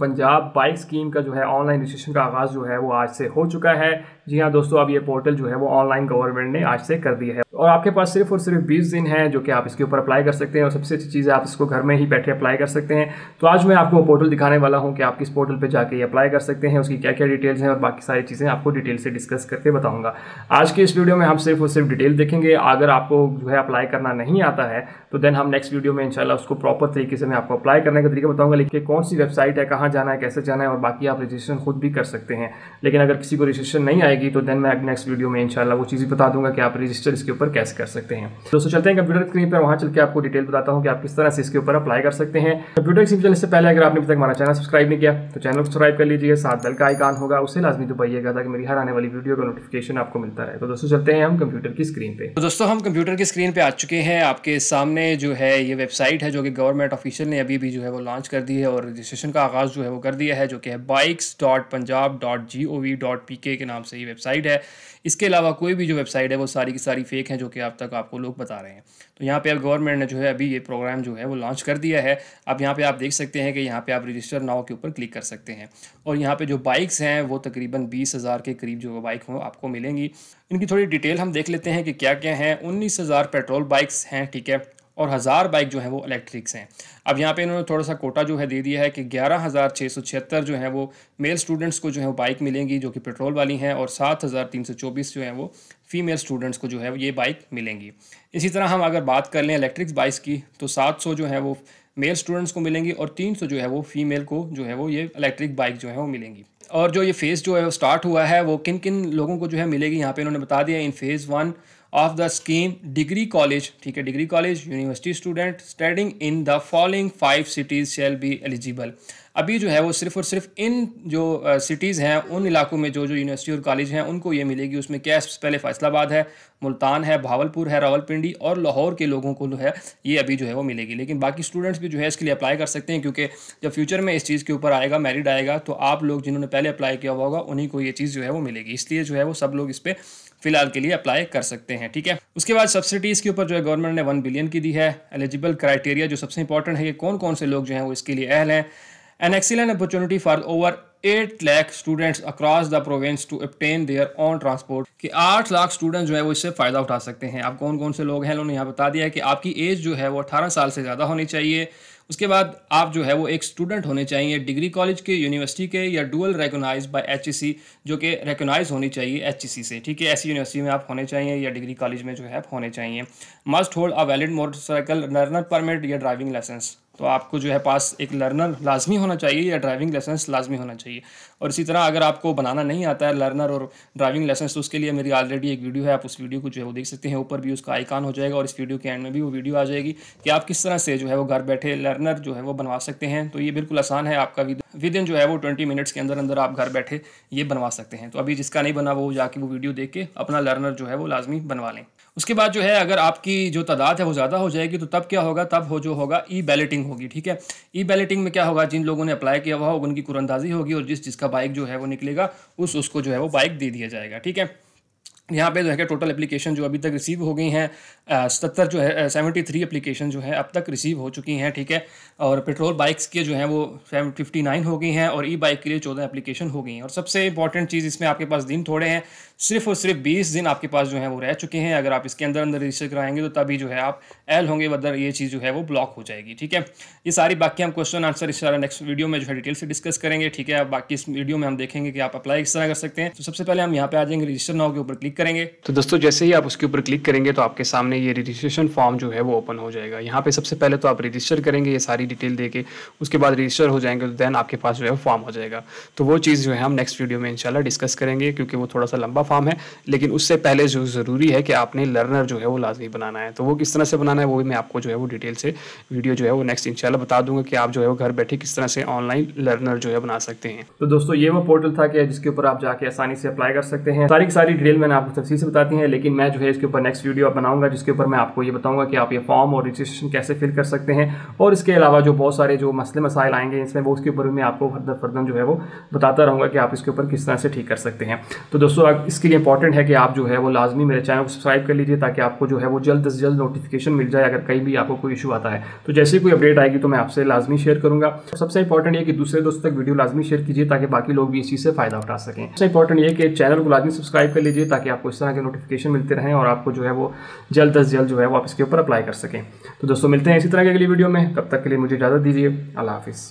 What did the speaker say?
Punjab bike scheme का जो है ऑनलाइन रजिस्ट्रेशन का आगाज़ जो है वो आज से हो चुका है जी हाँ दोस्तों अब ये पोर्टल जो है वो ऑनलाइन गवर्नमेंट ने आज से कर दिया है और आपके पास सिर्फ और सिर्फ बीस दिन है जो कि आप इसके ऊपर अप्लाई कर सकते हैं और सबसे अच्छी चीज़ है आप इसको घर में ही बैठे अप्लाई कर सकते हैं तो आज मैं आपको पोर्टल दिखाने वाला हूँ कि आप किस पोर्टल पर जाके अप्लाई कर सकते हैं उसकी क्या क्या डिटेल्स हैं और बाकी सारी चीज़ें आपको डिटेल से डिस्कस करके बताऊँगा आज की इस वीडियो में हम सिर्फ और सिर्फ डिटेल देखेंगे अगर आपको जो है अप्लाई करना नहीं आता है तो देन हम नेक्स्ट वीडियो में इनशाला उसको प्रॉपर तरीके से मैं आपको अप्लाई करने का तरीका बताऊँगा लेकिन कौन सी वेबसाइट है कहाँ जाना है कैसे जाना है और बाकी आप रजिस्ट्रेशन खुद भी कर सकते हैं लेकिन अगर किसी को रजिस्ट्रेशन नहीं आएगा आएगी तो देन मैं नेक्स्ट वीडियो में इनशाला वो चीज़ बता दूंगा कि आप रजिस्टर इसके ऊपर कैसे कर सकते हैं दोस्तों चलते हैं कंप्यूटर स्क्रीन पर वहाँ चल के आपको डिटेल बताता हूँ कि आप किस तरह से इसके ऊपर अप्लाई कर सकते हैं कंप्यूटर स्क्रीन चलने से पहले अगर आपने अभी तक हमारा चैनल सब्सक्राइब नहीं किया तो चैनल सब्सक्राइब कर लीजिए साथ बेल का आइकान होगा उसे लाजमी तो पाइएगा ताकि मेरी हर आने वाली वीडियो का नोटिफिकेशन आपको मिलता रहे तो दोस्तों चलते हैं हम कंप्यूटर की स्क्रीन पर तो दोस्तों हम कंप्यूटर की स्क्रीन पर आ चुके हैं आपके सामने जो है ये वेबसाइट है जो कि गवर्नमेंट ऑफिशियल ने अभी भी जो है वो लॉन्च कर दी है और रजिस्ट्रेशन का आगाज़ जो है वो कर दिया है जो कि है bikes dot Punjab dot G O V dot P K नाम से सही वेबसाइट है इसके अलावा कोई भी जो वेबसाइट है वो सारी की सारी फेक हैं जो कि अब तक आपको लोग बता रहे हैं तो यहाँ पे अब गवर्नमेंट ने जो है अभी ये प्रोग्राम जो है वो लॉन्च कर दिया है अब यहाँ पे आप देख सकते हैं कि यहाँ पे आप रजिस्टर नाव के ऊपर क्लिक कर सकते हैं और यहाँ पे जो बाइक्स हैं वो तकरीबन बीस हज़ार के करीब जो बाइक हों आपको मिलेंगी इनकी थोड़ी डिटेल हम देख लेते हैं कि क्या क्या हैं उन्नीस हज़ार पेट्रोल बाइक्स हैं ठीक है और हज़ार बाइक जो है वो इलेक्ट्रिक्स हैं अब यहाँ पे इन्होंने थोड़ा सा कोटा जो है दे दिया है कि ग्यारह हज़ार छः सौ छिहत्तर जो है वो मेल स्टूडेंट्स को जो है वो बाइक मिलेंगी जो कि पेट्रोल वाली हैं और सात हज़ार तीन सौ चौबीस जो है वो फीमेल स्टूडेंट्स को जो है ये बाइक मिलेंगी इसी तरह हम अगर बात कर लें इलेक्ट्रिक्स बाइक्स की तो सात सौ जो है वो मेल स्टूडेंट्स को मिलेंगी और तीन सौ जो है वो फीमेल को जो है वो ये इलेक्ट्रिक बाइक जो है वो मिलेंगी और जो ये फेज़ जो है वो स्टार्ट हुआ है वो किन किन लोगों को जो है मिलेगी यहाँ पे इन्होंने बता दिया in phase one of the scheme degree college ठीक degree college university student studying in the following five cities shall be eligible अभी जो है वो सिर्फ और सिर्फ इन जो सिटीज़ हैं उन इलाकों में जो जो यूनिवर्सिटी और कॉलेज हैं उनको ये मिलेगी उसमें क्या पहले फैसलाबाद है मुल्तान है भावलपुर है रावलपिंडी और लाहौर के लोगों को जो है ये अभी जो है वो मिलेगी लेकिन बाकी स्टूडेंट्स भी जो है इसके लिए अप्लाई कर सकते हैं क्योंकि जब फ्यूचर में इस चीज़ के ऊपर आएगा मेरिट आएगा तो आप लोग जिन्होंने पहले अप्लाई किया हुआ होगा उन्हीं को ये चीज़ जो है वो मिलेगी इसलिए जो है वो सब लोग इस पर फिलहाल के लिए अप्लाई कर सकते हैं ठीक है उसके बाद सब्सिडीज़ के ऊपर जो है गवर्नमेंट ने वन बिलियन की दी है एलिजिबल क्राइटेरिया जो सबसे इंपॉर्टेंट है कि कौन कौन से लोग जो हैं वो इसके लिए अहल हैं an excellent opportunity for over 8 lakh students across the provinces to obtain their own transport कि 8 लाख स्टूडेंट जो है वो इससे फ़ायदा उठा सकते हैं आप कौन कौन से लोग हैं उन्होंने यहाँ बता दिया है कि आपकी एज जो है वो 18 साल से ज़्यादा होनी चाहिए उसके बाद आप जो है वो एक स्टूडेंट होने चाहिए डिग्री कॉलेज के यूनिवर्सिटी के या डुअल रिकोगनाइज बाय एच जो कि रेगोनाइज होनी चाहिए एच e से ठीक है ऐसी यूनिवर्सिटी में आप होने चाहिए या डिग्री कॉलेज में जो है होने चाहिए must hold a valid motorcycle learner permit या ड्राइविंग लाइसेंस तो आपको जो है पास एक लर्नर लाजमी होना चाहिए या ड्राइविंग लाइसेंस लाजमी होना चाहिए और इसी तरह अगर आपको बनाना नहीं आता है लर्नर और ड्राइविंग लाइसेंस तो उसके लिए मेरी ऑलरेडी एक वीडियो है आप उस वीडियो को जो है वो देख सकते हैं ऊपर भी उसका आइकान हो जाएगा और इस वीडियो के एंड में भी वो वीडियो आ जाएगी कि आप किस तरह से जो है वो घर बैठे लर्नर बर्नर जो है वो बनवा सकते हैं तो ये बिल्कुल आसान है आपका विद इन जो है वो ट्वेंटी मिनट्स के अंदर अंदर आप घर बैठे ये बनवा सकते हैं तो अभी जिसका नहीं बना वो जाके वो वीडियो देख के अपना लर्नर जो है वो लाजमी बनवा लें उसके बाद जो है अगर आपकी जो तादाद है वो ज़्यादा हो जाएगी तो तब क्या होगा तब हो जो होगा ई बैलेटिंग होगी ठीक है ई बैलेटिंग में क्या होगा जिन लोगों ने अप्लाई किया हुआ होगा उनकी कुरंदाजी होगी और जिस जिसका बाइक जो है वो निकलेगा उस उसको जो है वो बाइक दे दिया जाएगा ठीक है यहाँ पे जो है कि टोटल एप्लीकेशन जो अभी तक रिसीव हो गई हैं सत्तर जो है सेवेंटी थ्री एप्लीकेशन जो है अब तक रिसीव हो चुकी हैं ठीक है और पेट्रोल बाइक्स के जो हैं वो फिफ्टी नाइन हो गई हैं और ई बाइक के लिए चौदह एप्लीकेशन हो गई हैं और सबसे इंपॉर्टेंट चीज़ इसमें आपके पास दिन थोड़े हैं सिर्फ और सिर्फ बीस दिन आपके पास जो है वो रह चुके हैं अगर आप इसके अंदर अंदर रजिस्टर कराएंगे तो तभी जो है आप एल होंगे वदर ये चीज़ जो है वो ब्लॉक हो जाएगी ठीक है ये सारी बाकी हम क्वेश्चन आंसर इस नेक्स्ट वीडियो में जो है डिटेल से डिस्कस करेंगे ठीक है बाकी इस वीडियो में हम देखेंगे कि आप अप्लाई किस तरह कर सकते हैं तो सबसे पहले हम यहाँ पे आ जाएंगे रजिस्टर नाव के ऊपर क्लिक करेंगे तो दोस्तों जैसे ही आप उसके ऊपर क्लिक करेंगे तो आपके सामने ये रजिस्ट्रेशन फॉर्म जो है वो ओपन हो जाएगा यहाँ पे सबसे पहले तो आप रजिस्टर करेंगे ये सारी डिटेल देके उसके बाद रजिस्टर हो जाएंगे तो देन आपके पास जो है फॉर्म हो जाएगा तो वो चीज़ जो है हम नेक्स्ट वीडियो में इनशाला डिस्कस करेंगे क्योंकि वो थोड़ा सा लंबा फॉर्म है लेकिन उससे पहले जो ज़रूरी है कि आपने लर्नर जो है वो लाजमी बनाना है तो वो किस तरह से बनाना है वो भी मैं आपको जो है वो डिटेल से वीडियो जो है वो नेक्स्ट इनशाला बता दूंगा कि आप जो है वो घर बैठे किस तरह से ऑनलाइन लर्नर जो है बना सकते हैं तो दोस्तों ये वो पोर्टल था कि जिसके ऊपर आप जाके आसानी से अप्लाई कर सकते हैं सारी सारी डिटेल मैंने आप आपको तफसील से बताती हैं लेकिन मैं जो है इसके ऊपर नेक्स्ट वीडियो बनाऊंगा जिसके ऊपर मैं आपको ये बताऊंगा कि आप ये फॉर्म और रजिस्ट्रेशन कैसे फिल कर सकते हैं और इसके अलावा जो बहुत सारे जो मसले मसाइल आएंगे इसमें वो उसके ऊपर भी मैं आपको फर्दर फर्दन जो है वो बताता रहूँगा कि आप इसके ऊपर किस तरह से ठीक कर सकते हैं तो दोस्तों आप इसके लिए इंपॉर्टेंट है कि आप जो है वो लाजमी मेरे चैनल को सब्सक्राइब कर लीजिए ताकि आपको जो है वो जल्द अज जल्द नोटिफिकेशन मिल जाए अगर कहीं भी आपको कोई इशू आता है तो जैसे कोई अपडेट आएगी तो मैं आपसे लाजमी शेयर करूँगा सबसे इंपॉर्टेंट ये कि दूसरे दोस्तों तक वीडियो लाजमी शेयर कीजिए ताकि बाकी लोग भी इस चीज़ से फ़ायदा उठा सकें सबसे इंपॉर्टेंट ये कि चैनल को लाजमी सब्सक्राइब कर लीजिए ताकि ताकि आपको इस तरह के नोटिफिकेशन मिलते रहें और आपको जो है वो जल्द अज जल्द जो है वो आप इसके ऊपर अप्लाई कर सकें तो दोस्तों मिलते हैं इसी तरह की अगली वीडियो में तब तक के लिए मुझे इजाज़त दीजिए अल्लाह हाफिज़